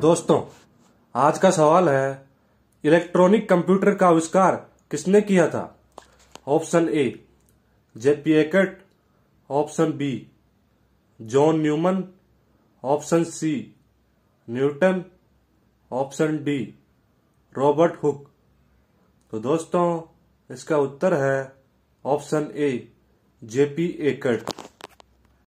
दोस्तों आज का सवाल है इलेक्ट्रॉनिक कंप्यूटर का आविष्कार किसने किया था option A J P Eckert option B John Newman option C Newton option D Robert Hooke तो दोस्तों इसका उत्तर है ऑप्शन ए जेपी एकट